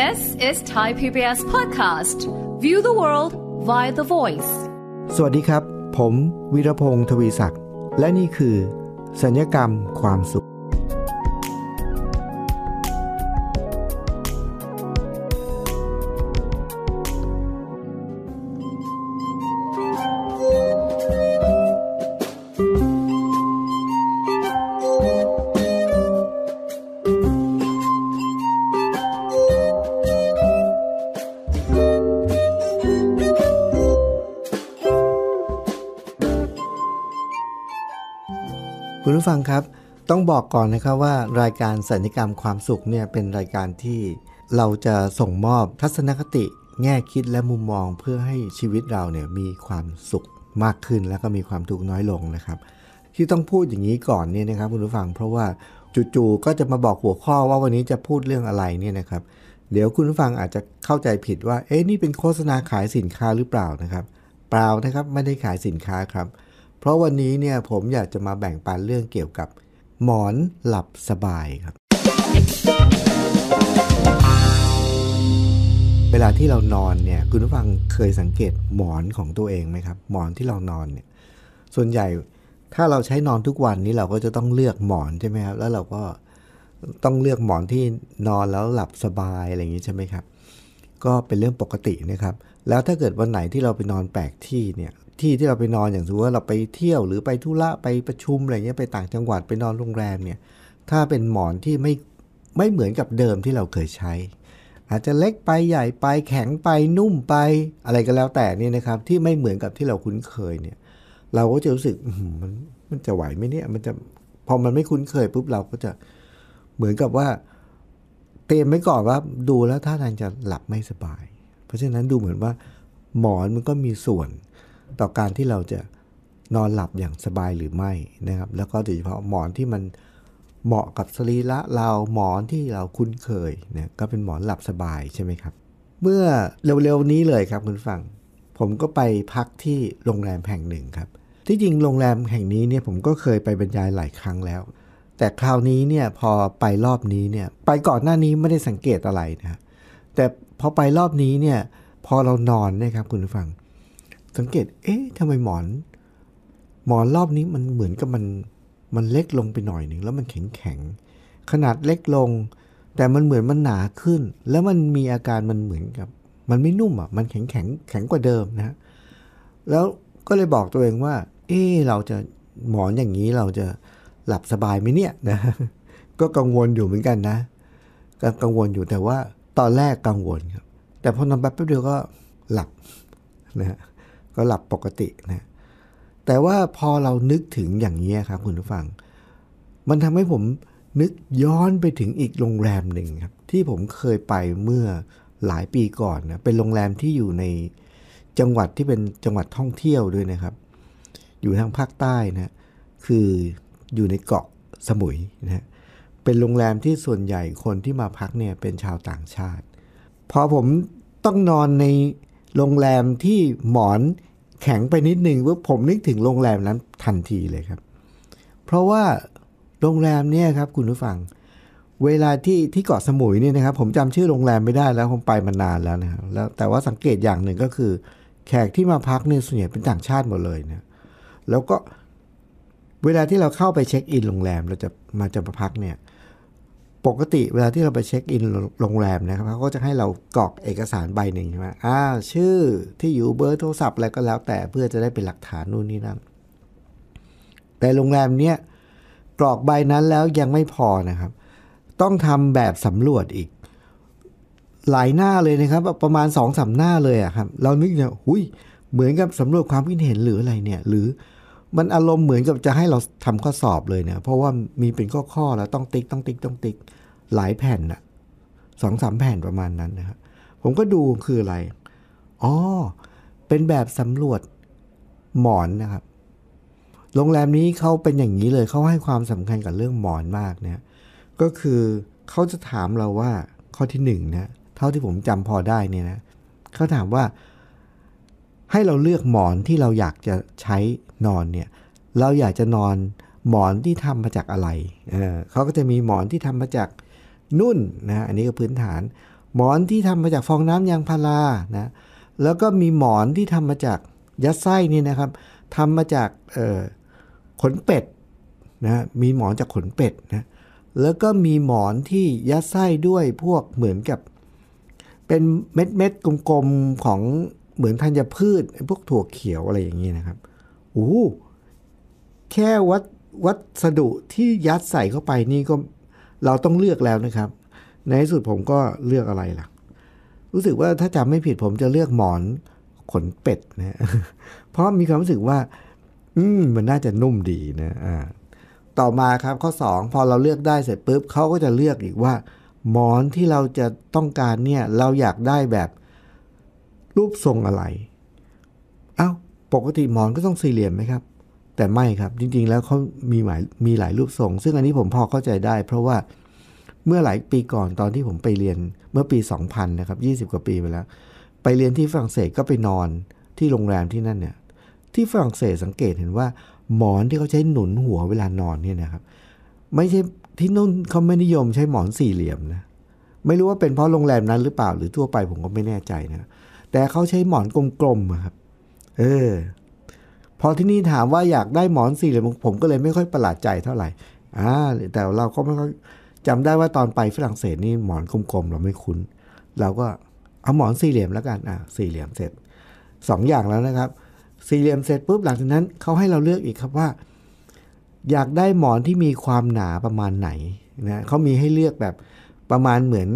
This is Thai PBS podcast. View the world via the voice. สวัสดีครับ ผมวิรพงศ์ทวีศักดิ์ และนี่คือ สัญญกรรมความสุขู้ฟัง ครับต้องบอกก่อนนะครับว่ารายการสัญญกรรมความสุขเนี่ยเป็นรายการที่เราจะส่งมอบทัศนคติแง่คิดและมุมมองเพื่อให้ชีวิตเราเนี่ยมีความสุขมากขึ้นแล้วก็มีความทุกข์น้อยลงนะครับ ที่ต้องพูดอย่างนี้ก่อนเนี่ยนะครับคุณผู้ฟังเพราะว่าจู่ๆก็จะมาบอกหัวข้อว่าวันนี้จะพูดเรื่องอะไรเนี่ยนะครับ เดี๋ยวคุณผู้ฟังอาจจะเข้าใจผิดว่าเอ๊ะนี่เป็นโฆษณาขายสินค้าหรือเปล่านะครับ เปล่านะครับไม่ได้ขายสินค้าครับเพราะวันนี้เนี่ยผมอยากจะมาแบ่งปันเรื่องเกี่ยวกับ หมอนหลับสบายครับ เวลาที่เรานอนเนี่ยคุณผู้ฟังเคยสังเกตหมอนของตัวเองไหมครับหมอนที่เรานอนเนี่ยส่วนใหญ่ถ้าเราใช้นอนทุกวันนี้เราก็จะต้องเลือกหมอนใช่ไหมครับแล้วเราก็ต้องเลือกหมอนที่นอนแล้วหลับสบายอะไรอย่างนี้ใช่ไหมครับ ก็เป็นเรื่องปกตินะครับ แล้วถ้าเกิดวันไหนที่เราไปนอนแปลกที่เนี่ยที่ที่เราไปนอนอย่างสมมติว่าเราไปเที่ยวหรือไปธุระไปประชุมอะไรเงี้ยไปต่างจังหวัดไปนอนโรงแรมเนี่ย ถ้าเป็นหมอนที่ไม่ไม่เหมือนกับเดิมที่เราเคยใช้ อาจจะเล็กไปใหญ่ไปแข็งไปนุ่มไปอะไรก็แล้วแต่นี่นะครับ ที่ไม่เหมือนกับที่เราคุ้นเคยเนี่ย เราก็จะรู้สึกมันมันจะไหวไหมเนี่ย มันจะพอมันไม่คุ้นเคยปุ๊บเราก็จะเหมือนกับว่า เตรียมไว้ก่อนว่าดูแล้วท่าทางจะหลับไม่สบาย เพราะฉะนั้นดูเหมือนว่า หมอนมันก็มีส่วนต่อการที่เราจะนอนหลับอย่างสบายหรือไม่นะครับ แล้วก็โดยเฉพาะหมอนที่มันเหมาะกับสรีระเราหมอนที่เราคุ้นเคยเนี่ยก็เป็นหมอนหลับสบายใช่ไหมครับ เมื่อเร็วๆนี้เลยครับคุณฟังผมก็ไปพักที่โรงแรมแห่งหนึ่งครับที่จริงโรงแรมแห่งนี้เนี่ยผมก็เคยไปบรรยายหลายครั้งแล้ว แต่คราวนี้เนี่ยพอไปรอบนี้เนี่ยไปก่อนหน้านี้ไม่ได้สังเกตอะไรนะแต่พอไปรอบนี้เนี่ยพอเรานอนนะครับคุณฟังสังเกต เอ๊ะ ทำไมหมอน หมอนรอบนี้มันเหมือนกับมัน มันเล็กลงไปหน่อยหนึ่งแล้วมันแข็งแข็ง ขนาดเล็กลง แต่มันเหมือนมันหนาขึ้น แล้วมันมีอาการมันเหมือนกับ มันไม่นุ่มอ่ะ มันแข็งแข็งแข็งกว่าเดิมนะ แล้วก็เลยบอกตัวเองว่า เอ๊ะ เราจะหมอนอย่างนี้เราจะหลับสบายไหมเนี่ยนะ ก็กังวลอยู่เหมือนกันนะก็กังวลอยู่แต่ว่าตอนแรกกังวลครับ แต่พอนอนแป๊บเดียวก็ หลับนะฮะก็หลับปกตินะ แต่ว่าพอเรานึกถึงอย่างนี้ครับคุณผู้ฟัง มันทำให้ผมนึกย้อนไปถึงอีกโรงแรมหนึ่งครับที่ผมเคยไปเมื่อหลายปีก่อนนะเป็นโรงแรมที่อยู่ในจังหวัดที่เป็นจังหวัดท่องเที่ยวด้วยนะครับ อยู่ทางภาคใต้นะคืออยู่ในเกาะสมุยนะเป็นโรงแรมที่ส่วนใหญ่คนที่มาพักเนี่ย เป็นชาวต่างชาติพอผมต้องนอนในโรงแรมที่หมอนแข็งไปนิดนึงว่าผมนึกถึงโรงแรมนั้นทันทีเลยครับ เพราะว่าโรงแรมเนี่ยครับคุณผู้ฟัง เวลาที่ที่เกาะสมุยเนี่ยนะครับผมจำชื่อโรงแรมไม่ได้แล้วผมไปมานานแล้วนะครับแล้วแต่ว่าสังเกตอย่างหนึ่งก็คือแขกที่มาพักเนี่ยส่วนใหญ่เป็นต่างชาติหมดเลยนะแล้วก็เวลาที่เราเข้าไปเช็คอินโรงแรมเราจะมาจะมาพักเนี่ยเปกติเวลาที่เราไปเช็คอินโรงแรมนะครับเขาก็จะให้เรากรอกเอกสารใบหนึ่งใช่ไหมอ่าชื่อที่อยู่เบอร์โทรศัพท์อะไรก็แล้วแต่เพื่อจะได้เป็นหลักฐานนู่นนี่นั่นแต่โรงแรมเนี้ยกรอกใบนั้นแล้วยังไม่พอนะครับ ต้องทำแบบสำรวจอีกหลายหน้าเลยนะครับประมาณสองสาหน้าเลยอะครับเรานึกเนี่ยหุยเหมือนกับสำรวจความคิดเห็นหรืออะไรเนี่ยหรือมันอารมณ์เหมือนกับจะให้เราทำข้อสอบเลยเนี่ยเพราะว่ามีเป็นข้อข้อแล้วต้องติ๊กต้อง ติ๊กต้องติ๊กหลายแผ่นอะสองสามแผ่นประมาณนั้นนะครับผมก็ดูคืออะไรอ๋อเป็นแบบสำรวจหมอนนะครับโรงแรมนี้เขาเป็นอย่างนี้เลยเขาให้ความสำคัญกับเรื่องหมอนมากเนี่ยก็คือเขาจะถามเราว่า ข้อที่หนึ่งนะเท่าที่ผมจำพอได้เนี่ยนะเขาถามว่าให้เราเลือกหมอนที่เราอยากจะใช้นอนเนี่ย เราอยากจะนอนหมอนที่ทำมาจากอะไรเออเขาก็จะมีหมอนที่ทำมาจากนุ่นนะ อันนี้ก็พื้นฐาน หมอนที่ทำมาจากฟองน้ำยางพารานะ แล้วก็มีหมอนที่ทำมาจากยัดไส้นี่นะครับ ทำมาจากขนเป็ดนะ มีหมอนจากขนเป็ดนะ แล้วก็มีหมอนที่ยัดไส้ด้วยพวกเหมือนกับเป็นเม็ดเม็ดกลมๆ ของเหมือนธัญพืชพวกถั่วเขียวอะไรอย่างนี้นะครับโอ้แค่วัดวัสดุที่ยัดใส่เข้าไปนี่ก็ เราต้องเลือกแล้วนะครับ ในที่สุดผมก็เลือกอะไรล่ะ รู้สึกว่าถ้าจำไม่ผิดผมจะเลือกหมอนขนเป็ดนะเพราะมีความรู้สึกว่า อืม มันน่าจะนุ่มดีนะอ่าต่อมาครับ ข้อ2พอเราเลือกได้เสร็จปุ๊บเขาก็จะเลือกอีกว่า หมอนที่เราจะต้องการเนี่ย เราอยากได้แบบรูปทรงอะไรเอา้าปกติหมอนก็ต้องสี่เหลี่ยมไหมครับ แต่ไม่ครับ จริงๆ แล้วเขามีหมายมีหลายรูปทรง ซึ่งอันนี้ผมพอเข้าใจได้ เพราะว่าเมื่อหลายปีก่อนตอนที่ผมไปเรียนเมื่อปี 2000นะครับ20กว่าปีไปแล้วไปเรียนที่ฝรั่งเศสก็ไปนอนที่โรงแรมที่นั่นเนี่ย ที่ฝรั่งเศสสังเกตเห็นว่า หมอนที่เขาใช้หนุนหัวเวลานอนเนี่ยนะครับ ไม่ใช่ที่นู่นเขาไม่นิยมใช้หมอนสี่เหลี่ยมนะไม่รู้ว่าเป็นเพราะโรงแรมนั้นหรือเปล่าหรือทั่วไปผมก็ไม่แน่ใจนะแต่เขาใช้หมอนกลมๆครับ เออ พอที่นี่ถามว่าอยากได้หมอนสี่เหลี่ยมผมก็เลยไม่ค่อยประหลาดใจเท่าไหร่ อ่า แต่เราก็ไม่ค่อยจำได้ว่าตอนไปฝรั่งเศสนี่หมอนกลม ๆ เราไม่คุ้น เราก็เอาหมอนสี่เหลี่ยมแล้วกัน อ่า สี่เหลี่ยมเสร็จสองอย่างแล้วนะครับ สี่เหลี่ยมเสร็จปุ๊บหลังจากนั้นเขาให้เราเลือกอีกครับว่า อยากได้หมอนที่มีความหนาประมาณไหน นะเขามีให้เลือกแบบประมาณเหมือน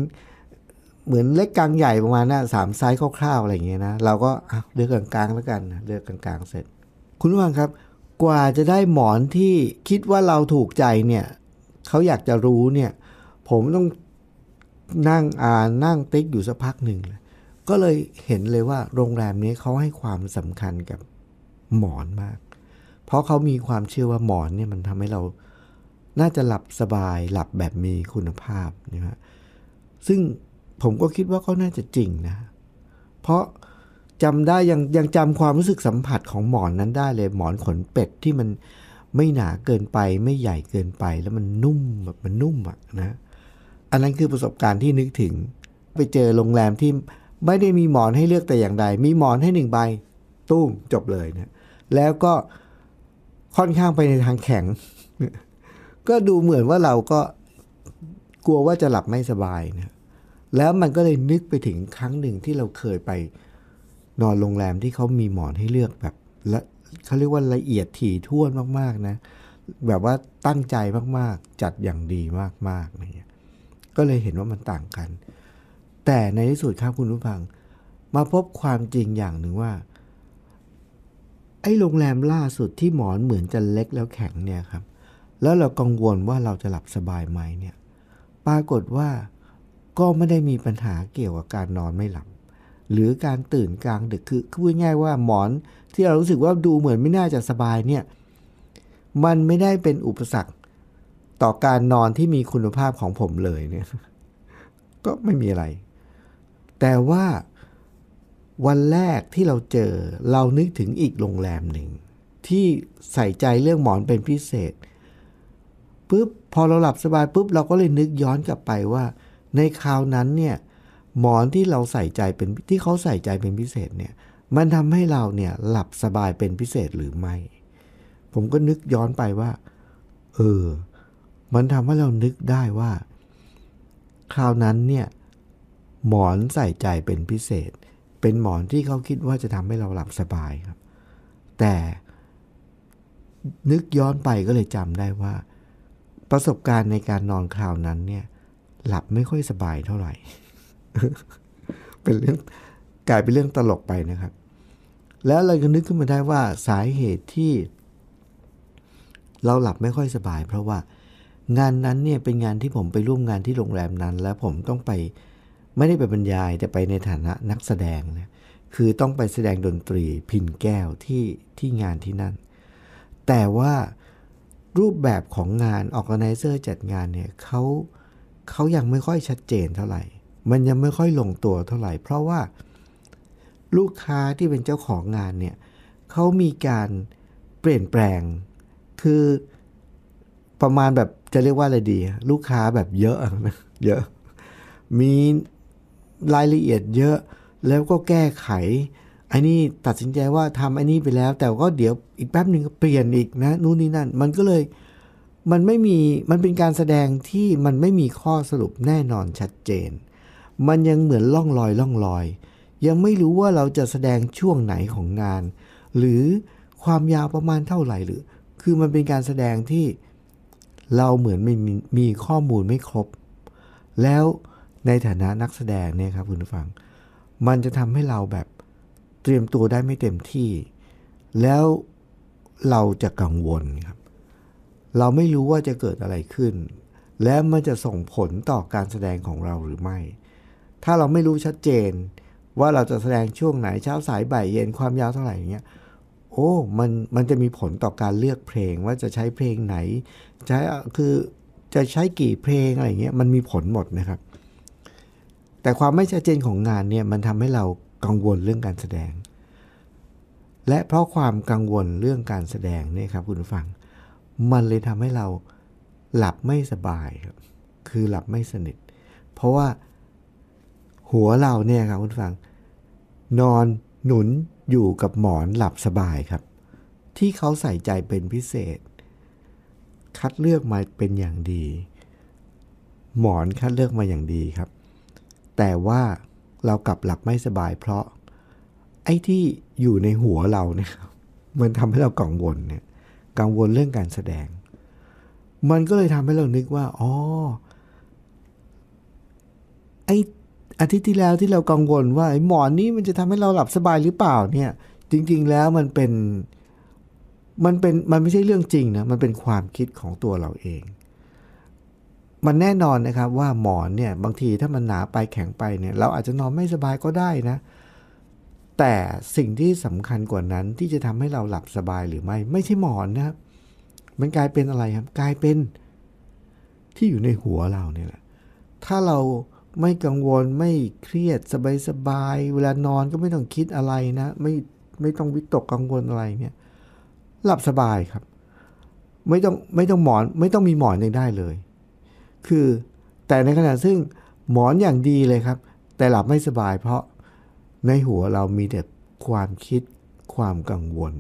เหมือนเล็กกลางใหญ่ประมาณนะ่ะสามไซส์คร่าวๆอะไรอย่างเงี้ยนะเราก็เลือกกลางๆแล้วกัน เลือกกลางๆเสร็จ คุณผู้ฟังครับกว่าจะได้หมอนที่คิดว่าเราถูกใจเนี่ยเขาอยากจะรู้เนี่ย ผมต้องนั่ง อ่านนั่งติ๊กอยู่สักพักหนึ่ง ก็เลยเห็นเลยว่าโรงแรมนี้เขาให้ความสำคัญกับหมอนมาก เพราะเขามีความเชื่อว่าหมอนเนี่ยมันทำให้เราน่าจะหลับสบายหลับแบบมีคุณภาพนะฮะซึ่งผมก็คิดว่าเขาน่าจะจริงนะ เพราะจำได้ยังยังจำความรู้สึกสัมผัสของหมอนนั้นได้เลยหมอนขนเป็ดที่มันไม่หนาเกินไป ไม่ใหญ่เกินไปแล้วมันนุ่มแบบมันนุ่มอะนะอันนั้นคือประสบการณ์ที่นึกถึงไปเจอโรงแรมที่ไม่ได้มีหมอนให้เลือกแต่อย่างใด มีหมอนให้หนึ่งใบตุ้มจบเลยนะแล้วก็ค่อนข้างไปในทางแข็ง ก็ดูเหมือนว่าเราก็กลัวว่าจะหลับไม่สบายนะแล้วมันก็เลยนึกไปถึงครั้งหนึ่งที่เราเคยไปนอนโรงแรมที่เขามีหมอนให้เลือกแบบละเขาเรียกว่าละเอียดถี่ถ้วนมากๆนะ แบบว่าตั้งใจมากๆ จัดอย่างดีมากๆอะไรเงี้ยก็เลยเห็นว่ามันต่างกัน แต่ในที่สุดครับคุณผู้ฟัง มาพบความจริงอย่างหนึ่งว่า ไอ้โรงแรมล่าสุดที่หมอนเหมือนจะเล็กแล้วแข็งเนี่ยครับ แล้วเรากังวลว่าเราจะหลับสบายไหมเนี่ย ปรากฏว่าก็ไม่ได้มีปัญหาเกี่ยวกับการนอนไม่หลับ หรือการตื่นกลางดึกคือพูดง่ายว่าหมอนที่เรารู้สึกว่าดูเหมือนไม่น่าจะสบายเนี่ย มันไม่ได้เป็นอุปสรรคต่อการนอนที่มีคุณภาพของผมเลยเนี่ย ก็ไม่มีอะไร แต่ว่าวันแรกที่เราเจอเรานึกถึงอีกโรงแรมหนึ่งที่ใส่ใจเรื่องหมอนเป็นพิเศษปุ๊บพอเราหลับสบายปุ๊บเราก็เลยนึกย้อนกลับไปว่าในคราวนั้นเนี่ย หมอนที่เราใส่ใจเป็นที่เขาใส่ใจเป็นพิเศษเนี่ยมันทำให้เราเนี่ยหลับสบายเป็นพิเศษหรือไม่ผมก็นึกย้อนไปว่าเออมันทำให้เรานึกได้ว่า คราวนั้นเนี่ยหมอนใส่ใจเป็นพิเศษ เป็นหมอนที่เขาคิดว่าจะทำให้เราหลับสบายครับ แต่นึกย้อนไปก็เลยจำได้ว่า ประสบการณ์ในการนอนคราวนั้นเนี่ยหลับไม่ค่อยสบายเท่าไหร่ เป็นเรื่องกลายเป็นเรื่องตลกไปนะครับ แล้วเราก็นึกขึ้นมาได้ว่าสาเหตุที่ เราหลับไม่ค่อยสบายเพราะว่างานนั้นเนี่ย เป็นงานที่ผมไปร่วมงานที่โรงแรมนั้น แล้วผมต้องไปไม่ได้ไปบรรยายแต่ไปในฐานะนักแสดงนะ คือต้องไปแสดงดนตรีพินแก้วที่ ที่งานที่นั่น แต่ว่ารูปแบบของงานออกไนเซอร์จัดงานเนี่ยเขาเขายังไม่ค่อยชัดเจนเท่าไหร่ มันยังไม่ค่อยลงตัวเท่าไหร่ เพราะว่าลูกค้าที่เป็นเจ้าของงานเนี่ย เขามีการเปลี่ยนแปลง คือประมาณแบบจะเรียกว่าอะไรดี ลูกค้าแบบเยอะนะเยอะ มีรายละเอียดเยอะ แล้วก็แก้ไข ไอ้นนี่ตัดสินใจว่าทำไอ้นนี่ไปแล้ว แต่ก็เดี๋ยวอีกแป๊บหนึ่งก็เปลี่ยนอีกนะ นู่นนี่นั่น มันก็เลยมันไม่มีมันเป็นการแสดงที่มันไม่มีข้อสรุปแน่นอนชัดเจน มันยังเหมือนล่องลอยล่องลอย ยังไม่รู้ว่าเราจะแสดงช่วงไหนของงาน หรือความยาวประมาณเท่าไหร่หรือ คือมันเป็นการแสดงที่เราเหมือนไม่มีข้อมูลไม่ครบ แล้วในฐานะนักแสดงเนี่ยครับ คุณผู้ฟัง มันจะทำให้เราแบบเตรียมตัวได้ไม่เต็มที่ แล้วเราจะกังวลครับเราไม่รู้ว่าจะเกิดอะไรขึ้น และมันจะส่งผลต่อการแสดงของเราหรือไม่ ถ้าเราไม่รู้ชัดเจนว่าเราจะแสดงช่วงไหน เช้าสายบ่ายเย็นความยาวเท่าไหร่อย่างเงี้ยโอ้มันมันจะมีผลต่อการเลือกเพลง ว่าจะใช้เพลงไหน ใช้คือจะใช้กี่เพลงอะไรเงี้ยมันมีผลหมดนะครับ แต่ความไม่ชัดเจนของงานเนี่ยมันทำให้เรากังวลเรื่องการแสดง และเพราะความกังวลเรื่องการแสดงเนี่ยครับคุณผู้ฟังมันเลยทำให้เราหลับไม่สบายครับ คือหลับไม่สนิทเพราะว่าหัวเราเนี่ยครับคุณฟัง นอนหนุนอยู่กับหมอนหลับสบายครับ ที่เขาใส่ใจเป็นพิเศษ คัดเลือกมาเป็นอย่างดี หมอนคัดเลือกมาอย่างดีครับ แต่ว่าเรากลับหลับไม่สบายเพราะไอ้ที่อยู่ในหัวเราเนี่ยมันทำให้เรากังวลเนี่ยกังวลเรื่องการแสดง มันก็เลยทำให้เรานึกว่า อ๋อ ไออาทิตย์ที่แล้ว ที่เรา กังวลว่า ไอหมอนนี้มัน จะทำให้เรา หลับสบาย หรือเปล่า เนี่ย จริง ๆแล้วมันเป็น มัน เป็น มันไม่ใช่เรื่องจริง นะ มันเป็นความคิดของตัวเราเอง มันแน่นอน นะครับ ว่า หมอน เนี่ย บางที ถ้า มัน หนาไปแข็ง ไป เนี่ย เรา อาจจะ นอน ไม่ สบาย ก็ได้นะเแต่สิ่งที่สำคัญกว่านั้นที่จะทำให้เราหลับสบายหรือไม่ ไม่ใช่หมอนนะครับมันกลายเป็นอะไรครับ กลายเป็นที่อยู่ในหัวเราเนี่ยแหละถ้าเราไม่กังวลไม่เครียดสบายๆเวลานอนก็ไม่ต้องคิดอะไรนะ ไม่ไม่ต้องวิตกกังวลอะไรเนี่ย หลับสบายครับ ไม่ต้องไม่ต้องหมอนไม่ต้องมีหมอนยังได้เลย คือแต่ในขณะซึ่งหมอนอย่างดีเลยครับ แต่หลับไม่สบายเพราะในหัวเรามีแต่ความคิดความกังวล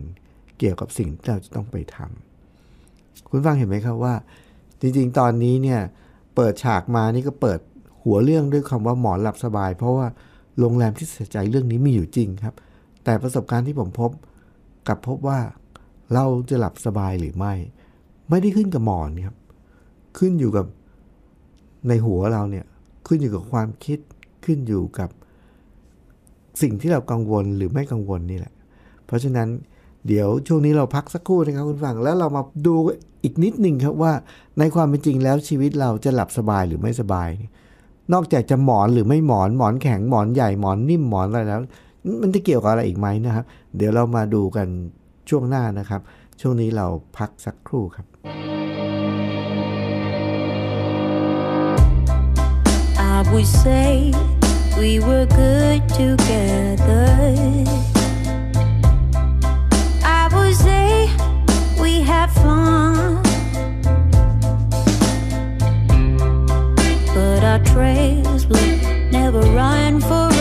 เกี่ยวกับสิ่งที่เราจะต้องไปทำคุณฟังเห็นไหมครับว่า จริงๆ ตอนนี้เนี่ยเปิดฉากมานี่ก็เปิดหัวเรื่องด้วยคำว่าหมอนหลับสบาย เพราะว่าโรงแรมที่เสียใจเรื่องนี้มีอยู่จริงครับ แต่ประสบการณ์ที่ผมพบกับพบว่าเราจะหลับสบายหรือไม่ ไม่ได้ขึ้นกับหมอนครับขึ้นอยู่กับในหัวเราเนี่ยขึ้นอยู่กับความคิดขึ้นอยู่กับสิ่งที่เรากังวลหรือไม่กังวลนี่แหละ เพราะฉะนั้นเดี๋ยวช่วงนี้เราพักสักครู่นะครับคุณฟังแล้วเรามาดูอีกนิดหนึ่งครับว่า ในความเป็นจริงแล้วชีวิตเราจะหลับสบายหรือไม่สบาย นอกจากจะหมอนหรือไม่หมอนหมอนแข็งหมอนใหญ่หมอนนิ่มหมอนอะไรแล้วมันจะเกี่ยวกับอะไรอีกไหมนะครับ เดี๋ยวเรามาดูกันช่วงหน้านะครับ ช่วงนี้เราพักสักครู่ครับอ would say we were good together. I was there, we had fun. But our trails would never run for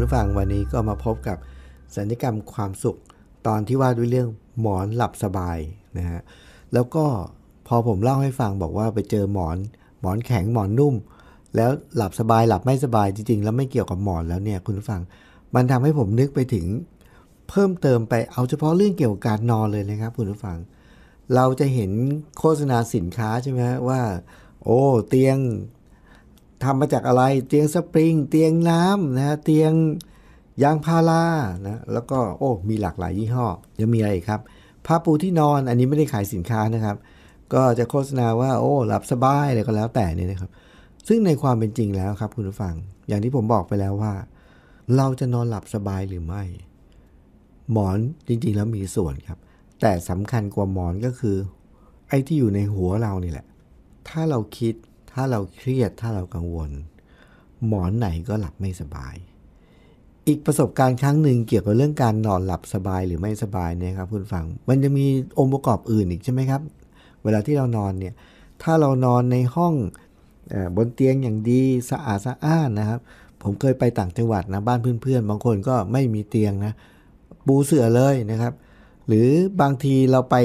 ณผู้ฟังวันนี้ก็มาพบกับสัญญกรรมความสุขตอนที่ว่าด้วยเรื่องหมอนหลับสบายนะฮะแล้วก็พอผมเล่าให้ฟังบอกว่าไปเจอหมอนหมอนแข็งหมอนนุ่ม แล้วหลับสบายหลับไม่สบายจริงๆแล้วไม่เกี่ยวกับหมอนแล้วเนี่ย คุณผู้ฟังมันทำให้ผมนึกไปถึง เพิ่มเติมไปเอาเฉพาะเรื่องเกี่ยวกับการนอนเลยนะครับ คุณผู้ฟัง เราจะเห็นโฆษณาสินค้าใช่ไหมว่า โอ้เตียงทำมาจากอะไร เตียงสปริง เตียงน้ำนะเตียงยางพารานะแล้วก็ โอ้ มีหลากหลายยี่ห้อยังมีอะไรครับผ้าปูที่นอน อันนี้ไม่ได้ขายสินค้านะครับ ก็จะโฆษณาว่า โอ้ หลับสบายอะไรก็แล้วแต่นี่นะครับ ซึ่งในความเป็นจริงแล้วครับ คุณผู้ฟัง อย่างที่ผมบอกไปแล้วว่า เราจะนอนหลับสบายหรือไม่ หมอนจริงๆแล้วมีส่วนครับ แต่สำคัญกว่าหมอนก็คือ ไอ้ที่อยู่ในหัวเรานี่แหละ ถ้าเราคิดถ้าเราเครียดถ้าเรากังวล หมอนไหนก็หลับไม่สบาย อีกประสบการณ์ครั้งหนึ่งเกี่ยวกับเรื่องการนอนหลับสบายหรือไม่สบายเนี่ยครับคุณฟัง มันจะมีองค์ประกอบอื่นอีกใช่ไหมครับ เวลาที่เรานอนเนี่ย ถ้าเรานอนในห้องบนเตียงอย่างดีสะอาด สะอ้านนะครับ ผมเคยไปต่างจังหวัดนะบ้านเพื่อนๆบางคนก็ไม่มีเตียงนะปูเสื่อเลยนะครับ หรือบางทีเราไป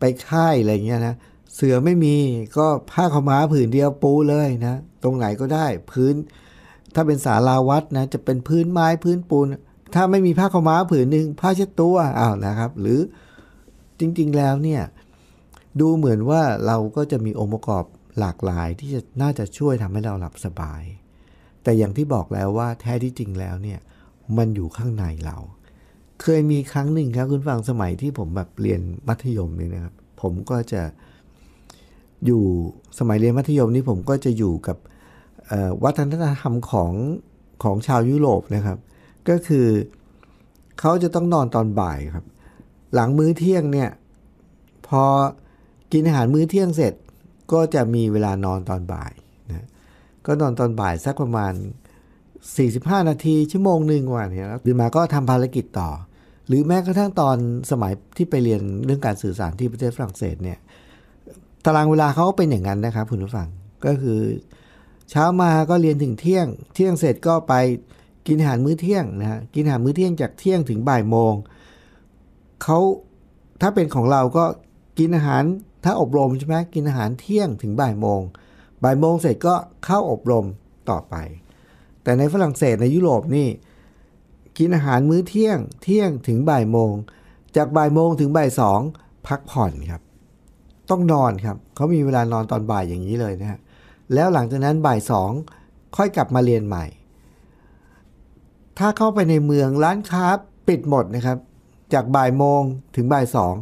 ไปค่ายอะไรเงี้ยนะเสือไม่มีก็ผ้าขม้าผืนเดียวปูเลยนะ ตรงไหนก็ได้พื้น ถ้าเป็นศาลาวัดนะ จะเป็นพื้นไม้พื้นปูน ถ้าไม่มีผ้าขม้าผืนหนึ่งผ้าเช็ดตัวอ้าวนะครับ หรือจริงๆแล้วเนี่ย ดูเหมือนว่าเราก็จะมีองค์ประกอบหลากหลายที่จะน่าจะช่วยทำให้เราหลับสบาย แต่อย่างที่บอกแล้วว่า แท้ที่จริงแล้วเนี่ยมันอยู่ข้างในเรา เคยมีครั้งหนึ่งครับคุณฟังสมัยที่ผมแบบเรียนมัธยมเนี่ยนะครับ ผมก็จะอยู่สมัยเรียนมัธยมนี่ผมก็จะอยู่กับวัฒนธรรมของของชาวยุโรปนะครับ ก็คือเขาจะต้องนอนตอนบ่ายครับหลังมื้อเที่ยงเนี่ย พอ กินอาหารมื้อเที่ยงเสร็จก็จะมีเวลานอนตอนบ่ายนะก็นอนตอนบ่ายสักประมาณ 45 นาทีชั่วโมงหนึ่งวันเนี่ยแล้วตื่นมาก็ทำภารกิจต่อ หรือแม้กระทั่งตอนสมัยที่ไปเรียนเรื่องการสื่อสารที่ประเทศฝรั่งเศสเนี่ยตารางเวลาเขาเป็นอย่างนั้นนะครับคุณผู้ฟัง ก็คือ เช้ามาก็เรียนถึงเที่ยงเที่ยงเสร็จก็ไปกินอาหารมื้อเที่ยงนะฮะกินอาหารมื้อเที่ยงจากเที่ยงถึงบ่ายโมงเขาถ้าเป็นของเราก็กินอาหารถ้าอบรมใช่ไหมกินอาหารเที่ยงถึงบ่ายโมงบ่ายโมงเสร็จก็เข้าอบรมต่อไป แต่ในฝรั่งเศสในยุโรปนี่กินอาหารมื้อเที่ยงเที่ยงถึงบ่ายโมงจากบ่ายโมงถึงบ่ายสองพักผ่อนครับต้องนอนครับ เขามีเวลานอนตอนบ่ายอย่างนี้เลยนะฮะ แล้วหลังจากนั้น บ่ายสองค่อยกลับมาเรียนใหม่ ถ้าเข้าไปในเมืองร้านค้าปิดหมดนะครับ จากบ่ายโมงถึงบ่ายสอง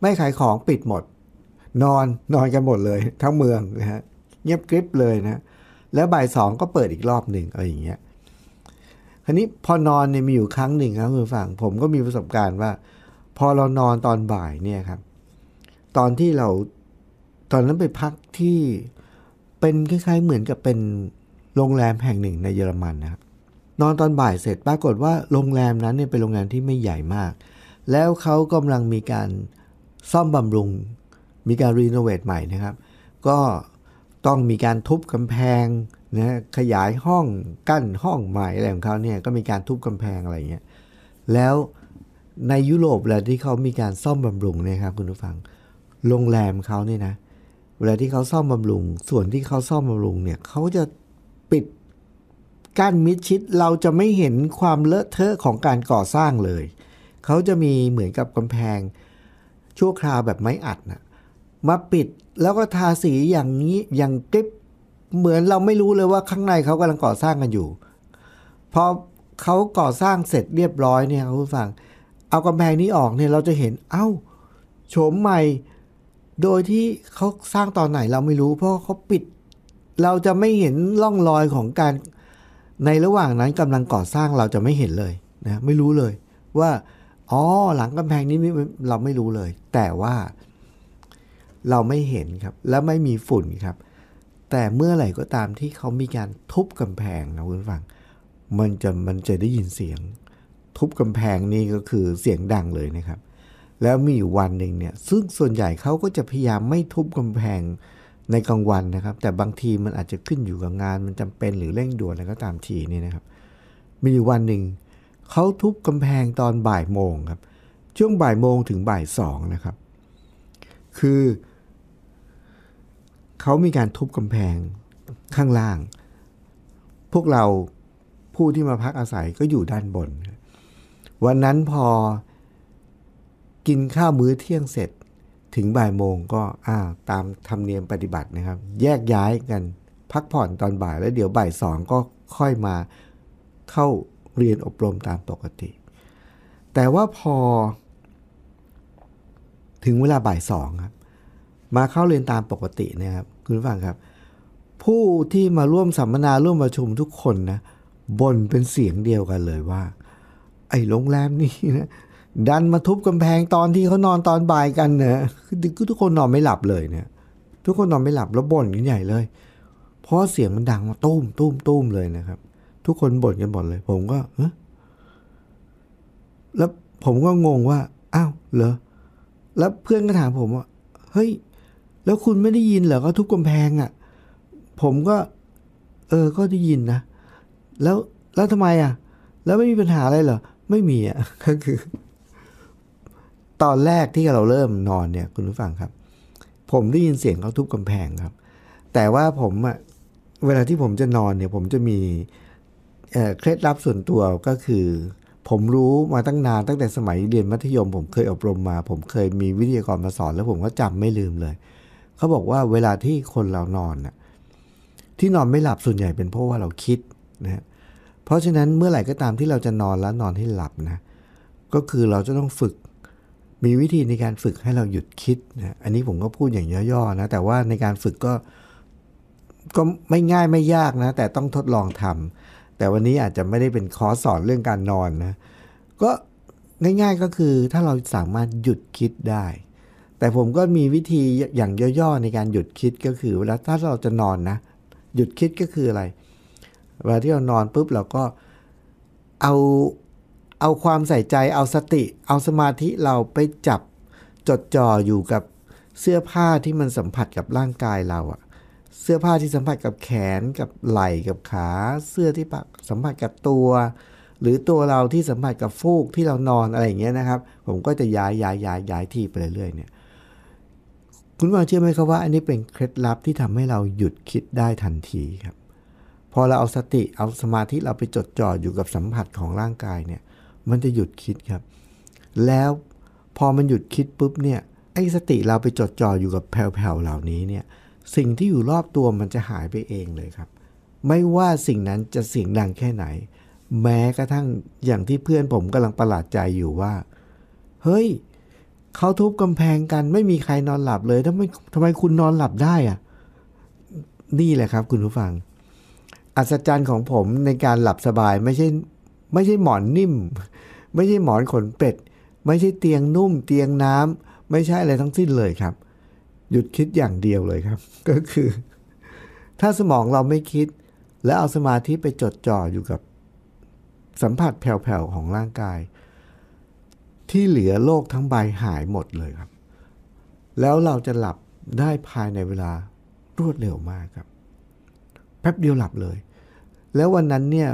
ไม่ขายของปิดหมด นอนนอน กันหมดเลย ทั้งเมืองนะฮะ เงียบกริบเลยนะ แล้วบ่ายสองก็เปิดอีกรอบหนึ่งอะไรอย่างเงี้ยคราวนี้พอนอนเนี่ยมีอยู่ครั้งหนึ่งครับคุณฟังผมก็มีประสบการณ์ว่าพอเรานอนตอนบ่ายเนี่ยครับตอนที่เราตอนนั้นไปพักที่เป็นคล้ายๆเหมือนกับเป็นโรงแรมแห่งหนึ่งในเยอรมันนะครับนอนตอนบ่ายเสร็จปรากฏว่าโรงแรมนั้นเนี่ยเป็นโรงแรมที่ไม่ใหญ่มาก แล้วเขากำลังมีการซ่อมบำรุง มีการรีโนเวทใหม่นะครับ ก็ต้องมีการทุบกำแพงนะขยายห้องกั้นห้องใหม่อะไรของเขาเนี่ยก็มีการทุบกำแพงอะไรอย่างเงี้ยแล้วในยุโรปแหละที่เขามีการซ่อมบำรุงนะครับคุณผู้ฟังโรงแรมเขาเนี่ยนะ เวลาที่เขาซ่อมบำรุง ส่วนที่เขาซ่อมบำรุงเนี่ยเขาจะปิดกั้นมิดชิด เราจะไม่เห็นความเลอะเทอะของการก่อสร้างเลย เขาจะมีเหมือนกับกำแพงชั่วคราวแบบไม้อัดนะมาปิด แล้วก็ทาสีอย่างนี้ อย่างกริบเหมือนเราไม่รู้เลยว่าข้างในเขากำลังก่อสร้างกันอยู่ พอเขาก่อสร้างเสร็จเรียบร้อยเนี่ยคุณฟัง เอากำแพงนี้ออกเนี่ย เราจะเห็น เอา้า โฉมใหม่โดยที่เขาสร้างตอนไหนเราไม่รู้เพราะเขาปิด เราจะไม่เห็นร่องรอยของการในระหว่างนั้นกำลังก่อสร้างเราจะไม่เห็นเลยนะไม่รู้เลยว่า อ๋อหลังกำแพงนี้เราไม่รู้เลย แต่ว่าเราไม่เห็นครับ และไม่มีฝุ่นครับ แต่เมื่อไหร่ก็ตามที่เขามีการทุบกำแพงนะคุณฟัง มันจะมันจะได้ยินเสียง ทุบกำแพงนี่ก็คือเสียงดังเลยนะครับแล้วมีอยู่วันหนึ่งเนี่ยซึ่งส่วนใหญ่เขาก็จะพยายามไม่ทุบกำแพงในกลางวันนะครับ แต่บางทีมันอาจจะขึ้นอยู่กับงานมันจำเป็นหรือเร่งด่วนอะไรก็ตามทีนี่นะครับ มีอยู่วันหนึ่งเขาทุบกำแพงตอนบ่ายโมงครับช่วงบ่ายโมงถึงบ่ายสองนะครับคือ เขามีการทุบกำแพงข้างล่าง พวกเราผู้ที่มาพักอาศัยก็อยู่ด้านบน วันนั้นพอกินข้าว มื้อเที่ยงเสร็จถึงบ่ายโมงก็ อ่า ตาม ธรรมเนียมปฏิบัตินะครับ แยกย้ายกันพักผ่อนตอนบ่ายแล้ว เดี๋ยวบ่ายสอง ก็ค่อยมาเข้าเรียนอบรมตามปกติ แต่ว่าพอ ถึงเวลาบ่ายสองครับมาเข้าเรียนตามปกติ นะครับ คุณฟังครับ ผู้ที่มาร่วมสัมมนาร่วมประชุมทุกคนนะบ่นเป็นเสียงเดียวกันเลยว่า ไอ้โรงแรมนี้นะดันมาทุบกำแพงตอนที่เขานอนตอนบ่ายกันเนอะ คือทุกคนนอนไม่หลับเลยเนี่ย ทุกคนนอนไม่หลับแล้วบ่นกันใหญ่เลย เพราะเสียงมันดังมาตุ้มตุ้มตุ้มเลยนะครับ ทุกคนบ่นกันบ่นเลย ผมก็แล้วผมก็งงว่า อ้าว เหรอ แล้วเพื่อนก็ถามผมว่า เฮ้ย แล้วคุณไม่ได้ยินเหรอก็ทุบกำแพงอะ่ะ ผมก็ เออ ก็ได้ยินนะ แล้ว แล้วทำไมอะ่ะ แล้วไม่มีปัญหาอะไรเหรอ ไม่มีอะ่ะก็คือตอนแรกที่เราเริ่มนอนเนี่ยคุณผู้ฟังครับ ผมได้ยินเสียงเขาทุบกำแพงครับ แต่ว่าผมอะเวลาที่ผมจะนอนเนี่ยผมจะมีเคล็ดลับส่วนตัวก็คือ ผมรู้มาตั้งนานตั้งแต่สมัยเรียนมัธยม ผมเคยอบรมมา ผมเคยมีวิทยากรมาสอน แล้วผมก็จำไม่ลืมเลย เขาบอกว่าเวลาที่คนเรานอนน่ะที่นอนไม่หลับส่วนใหญ่เป็นเพราะว่าเราคิดนะเพราะฉะนั้นเมื่อไหร่ก็ตามที่เราจะนอนแล้วนอนให้หลับนะก็คือเราจะต้องฝึกมีวิธีในการฝึกให้เราหยุดคิดนะ อันนี้ผมก็พูดอย่างย่อๆนะ แต่ว่าในการฝึกก็ก็ไม่ง่ายไม่ยากนะ แต่ต้องทดลองทำแต่วันนี้อาจจะไม่ได้เป็นคอร์สสอนเรื่องการนอนนะ ก็ง่ายๆก็คือถ้าเราสามารถหยุดคิดได้ แต่ผมก็มีวิธีอย่างย่อๆในการหยุดคิดก็คือ เวลาถ้าเราจะนอนนะ หยุดคิดก็คืออะไร เวลาที่เรานอนปุ๊บเราก็เอาเอาความใส่ใจเอาสติ เอาสมาธิเราไปจับจดจ่ออยู่กับเสื้อผ้าที่มันสัมผัสกับร่างกายเราอะเสื้อผ้าที่สัมผัสกับแขน กับไหล่ กับขา เสื้อที่ปักสัมผัสกับตัว หรือตัวเราที่สัมผัสกับฟูกที่เรานอนอะไรอย่างเงี้ยนะครับ ผมก็จะย้ายย้ายย้ายย้ายที่ไปเรื่อยๆเนี่ย คุณว่าเชื่อไหมครับว่าอันนี้เป็นเคล็ดลับที่ทำให้เราหยุดคิดได้ทันทีครับ พอเราเอาสติ เอาสมาธิเราไปจดจ่ออยู่กับสัมผัสของร่างกายเนี่ยมันจะหยุดคิดครับ แล้วพอมันหยุดคิดปุ๊บเนี่ย ไอ้สติเราไปจดจ่ออยู่กับแผ่วๆเหล่านี้เนี่ย สิ่งที่อยู่รอบตัวมันจะหายไปเองเลยครับ ไม่ว่าสิ่งนั้นจะเสียงดังแค่ไหน แม้กระทั่งอย่างที่เพื่อนผมกำลังประหลาดใจอยู่ว่า เฮ้ย เขาทุบกำแพงกันไม่มีใครนอนหลับเลยทำไมทำไมคุณนอนหลับได้อะนี่แหละครับ คุณผู้ฟัง อัศจรรย์ของผมในการหลับสบายไม่ใช่ไม่ใช่หมอนนิ่ม ไม่ใช่หมอนขนเป็ด ไม่ใช่เตียงนุ่มเตียงน้ำ ไม่ใช่อะไรทั้งสิ้นเลยครับ หยุดคิดอย่างเดียวเลยครับ ก็คือ ถ้าสมองเราไม่คิด แล้วเอาสมาธิไปจดจ่ออยู่กับสัมผัสแผ่วๆ ของร่างกาย ที่เหลือโลกทั้งใบ หายหมดเลยครับ แล้วเราจะหลับได้ภายในเวลารวดเร็วมากครับ แป๊บเดียวหลับเลย แล้ววันนั้นเนี่ย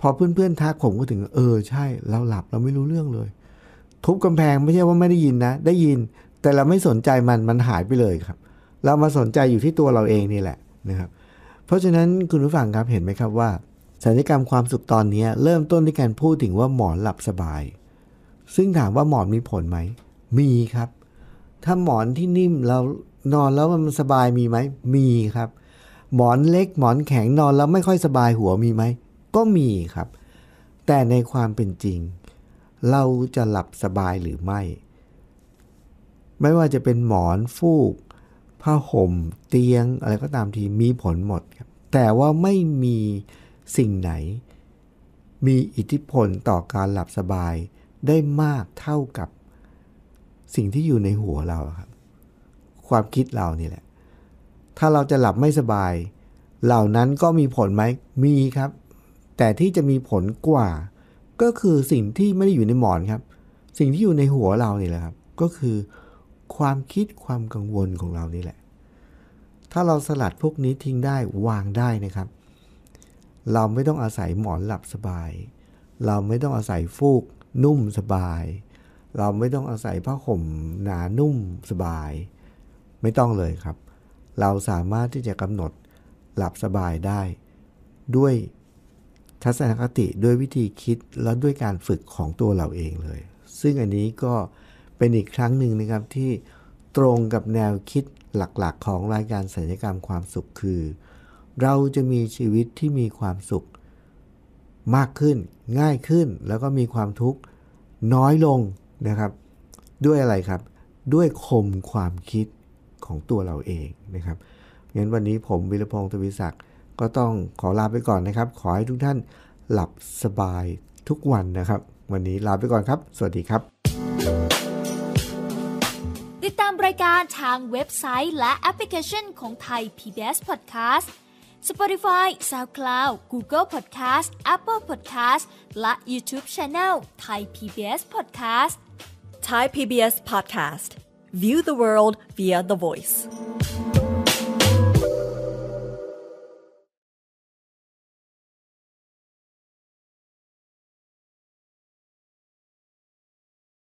พอเพื่อนๆทักผมก็ถึง เออใช่ เราหลับเราไม่รู้เรื่องเลย ทุบกำแพงไม่ใช่ว่าไม่ได้ยินนะ ได้ยินแต่เราไม่สนใจมัน มันหายไปเลยครับ เรามาสนใจอยู่ที่ตัวเราเองนี่แหละนะครับ เพราะฉะนั้นคุณผู้ฟังครับเห็นไหมครับว่าสัญญกรรมความสุขตอนนี้ เริ่มต้นด้วยการพูดถึงว่าหมอนหลับสบาย ซึ่งถามว่าหมอนมีผลไหม มีครับ ถ้าหมอนที่นิ่มเรานอนแล้วมันสบายมีไหมมีครับ หมอนเล็กหมอนแข็งนอนแล้วไม่ค่อยสบายหัวมีไหมก็มีครับ แต่ในความเป็นจริง เราจะหลับสบายหรือไม่ ไม่ว่าจะเป็นหมอนฟูก ผ้าห่ม เตียง อะไรก็ตามทีมีผลหมดครับ แต่ว่าไม่มีสิ่งไหน มีอิทธิพลต่อการหลับสบายได้มากเท่ากับสิ่งที่อยู่ในหัวเราครับ ความคิดเรานี่แหละ ถ้าเราจะหลับไม่สบาย เหล่านั้นก็มีผลไหมมีครับแต่ที่จะมีผลกว่า ก็คือสิ่งที่ไม่ได้อยู่ในหมอนครับ สิ่งที่อยู่ในหัวเราเนี่ยแหละครับ ก็คือความคิดความกังวลของเรานี่แหละ ถ้าเราสลัดพวกนี้ทิ้งได้วางได้นะครับ เราไม่ต้องอาศัยหมอนหลับสบาย เราไม่ต้องอาศัยฟูกนุ่มสบาย เราไม่ต้องอาศัยผ้าห่มหนานุ่มสบาย ไม่ต้องเลยครับ เราสามารถที่จะกำหนดหลับสบายได้ด้วยทัศนคติ ด้วยวิธีคิดและด้วยการฝึกของตัวเราเองเลย ซึ่งอันนี้ก็เป็นอีกครั้งหนึ่งนะครับ ที่ตรงกับแนวคิดหลักๆ ของรายการศัลยกรรมความสุขคือ เราจะมีชีวิตที่มีความสุขมากขึ้น ง่ายขึ้นแล้วก็มีความทุกข์น้อยลงนะครับ ด้วยอะไรครับ ด้วยคมความคิดของตัวเราเอง นะครับงั้นวันนี้ผมวิรพงศ์ทวิศักดิ์ก็ต้องขอลาไปก่อนนะครับ ขอให้ทุกท่านหลับสบายทุกวันนะครับ วันนี้ลาไปก่อนครับ สวัสดีครับ ติดตามรายการทางเว็บไซต์และแอปพลิเคชันของไทย PBS Podcast Spotify SoundCloud Google Podcast Apple Podcast และ YouTube Channel Thai PBS Podcast Thai PBS Podcast View the world via the voice